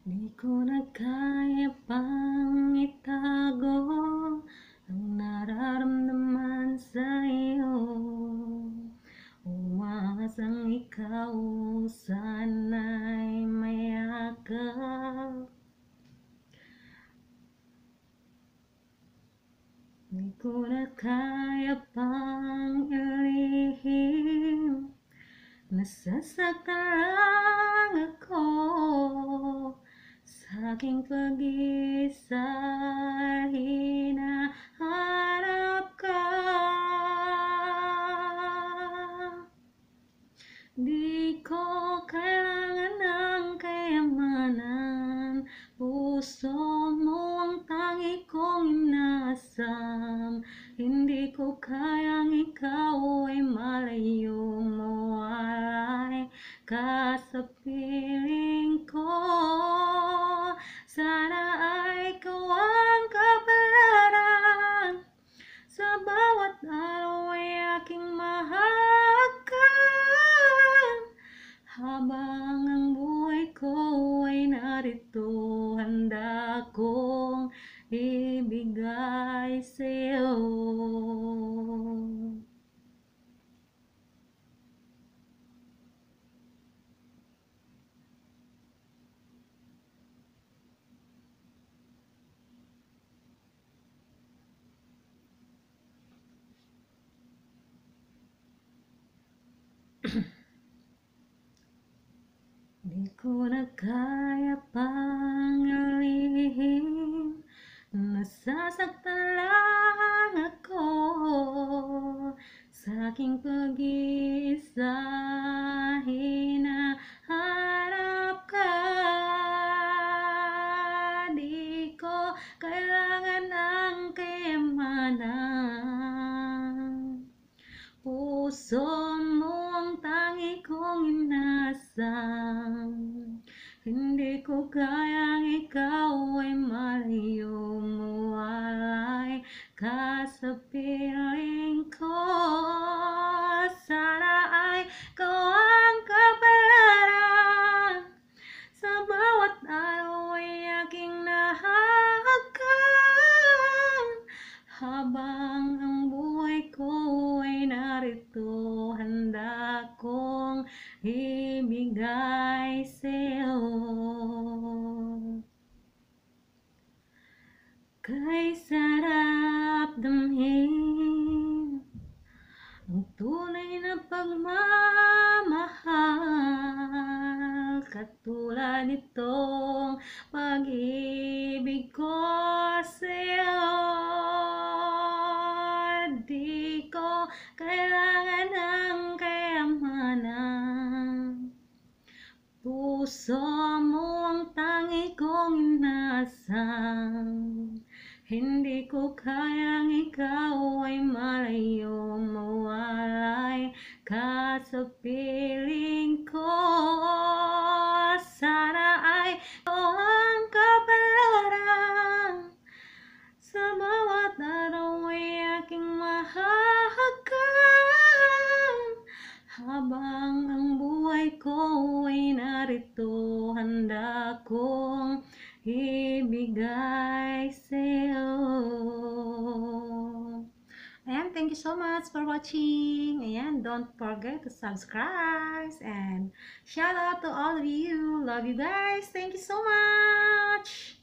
Di ko na kaya pang itago Ang nararamdaman sa iyo Umaas ang ikaw sana'y mayakap Di ko na kaya pang ilihim Nasasakaran aking pag-isa hinaharap ka di ko kailangan ng kayamanan puso mo ang tangi kong inasam hindi ko kayang ikaw ay malayo mo alay kasapi handa kong ibigay sa'yo. Di ko na kaya pa nasaktan lang ako sa aking pag-iisa hinaharap ka di ko kailangan ng kemanan puso mo ang tangi kong inasal hindi ko kayang ikaw ay mali Kaso piling ko sana ay ang kapalaran Sa bawat araw ay aking nahahakan Habang ang buhay ko ay narito Handa kong ibigay sa'yo Kay sarap damdamin ang tunay na pagmamahal katulad nitong pag-ibig ko sa'yo di ko kailangan ng kayamanan puso mo ang tangi kong inasal hindi ko kayang ikaw ay malayo mawalay ka piling ko. Sana ay ko ang kapalaran sa bawat araw ay aking mahahakan habang ang buhay ko ay narito handa kong ibigay sa'yo. Ayan, thank you so much for watching. Ayan, don't forget to subscribe and shout out to all of you. Love you guys. Thank you so much.